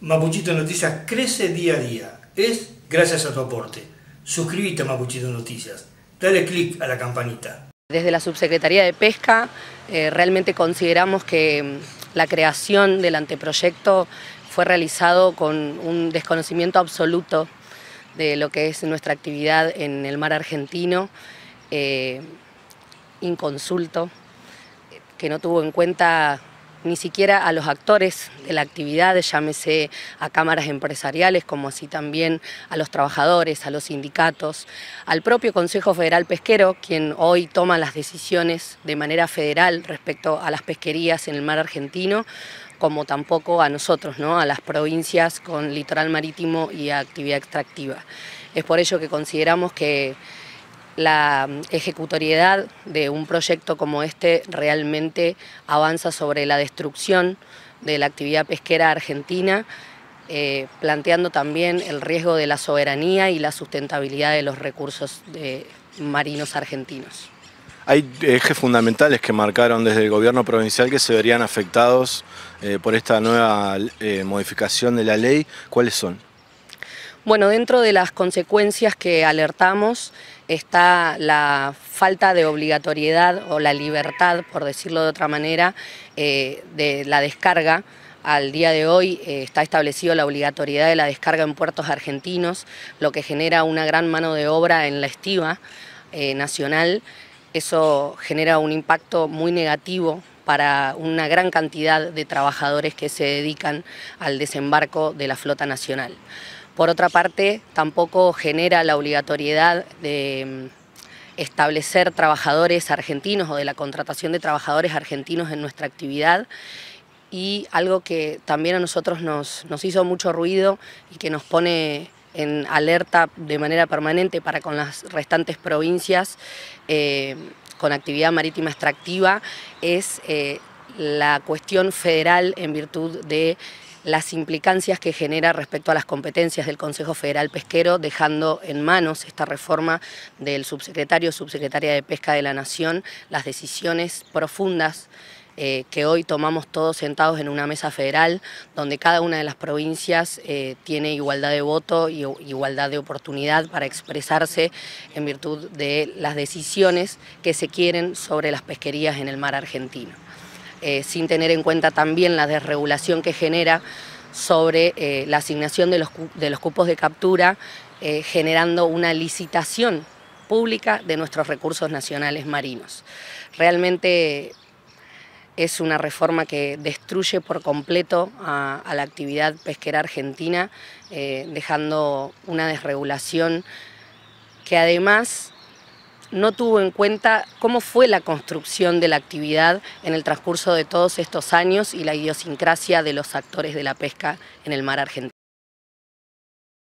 Mapuchito Noticias crece día a día. Es gracias a tu aporte. Suscríbete a Mapuchito Noticias. Dale clic a la campanita. Desde la Subsecretaría de Pesca eh, realmente consideramos que mm, la creación del anteproyecto fue realizado con un desconocimiento absoluto de lo que es nuestra actividad en el mar argentino, eh, inconsulto, que no tuvo en cuenta ni siquiera a los actores de la actividad, llámese a cámaras empresariales, como así también a los trabajadores, a los sindicatos, al propio Consejo Federal Pesquero, quien hoy toma las decisiones de manera federal respecto a las pesquerías en el mar argentino, como tampoco a nosotros, ¿no? a las provincias con litoral marítimo y actividad extractiva. Es por ello que consideramos que la ejecutoriedad de un proyecto como este realmente avanza sobre la destrucción de la actividad pesquera argentina, eh, planteando también el riesgo de la soberanía y la sustentabilidad de los recursos marinos argentinos. Hay ejes fundamentales que marcaron desde el gobierno provincial que se verían afectados eh, por esta nueva eh, modificación de la ley. ¿Cuáles son? Bueno, dentro de las consecuencias que alertamos está la falta de obligatoriedad o la libertad, por decirlo de otra manera, eh, de la descarga al día de hoy eh, está establecido la obligatoriedad de la descarga en puertos argentinos, lo que genera una gran mano de obra en la estiva eh, nacional. Eso genera un impacto muy negativo para una gran cantidad de trabajadores que se dedican al desembarco de la flota nacional. Por otra parte, tampoco genera la obligatoriedad de mm, establecer trabajadores argentinos o de la contratación de trabajadores argentinos en nuestra actividad. Y algo que también a nosotros nos, hizo mucho ruido y que nos pone en alerta de manera permanente para con las restantes provincias eh, con actividad marítima extractiva es eh, la cuestión federal en virtud de las implicancias que genera respecto a las competencias del Consejo Federal Pesquero, dejando en manos esta reforma del subsecretario, subsecretaria de Pesca de la Nación, las decisiones profundas eh, que hoy tomamos todos sentados en una mesa federal, donde cada una de las provincias eh, tiene igualdad de voto y igualdad de oportunidad para expresarse en virtud de las decisiones que se quieren sobre las pesquerías en el mar argentino. Eh, sin tener en cuenta también la desregulación que genera sobre eh, la asignación de los, cupos de captura, eh, generando una licitación pública de nuestros recursos nacionales marinos. Realmente es una reforma que destruye por completo a la actividad pesquera argentina, dejando una desregulación que además no tuvo en cuenta cómo fue la construcción de la actividad en el transcurso de todos estos años y la idiosincrasia de los actores de la pesca en el mar argentino.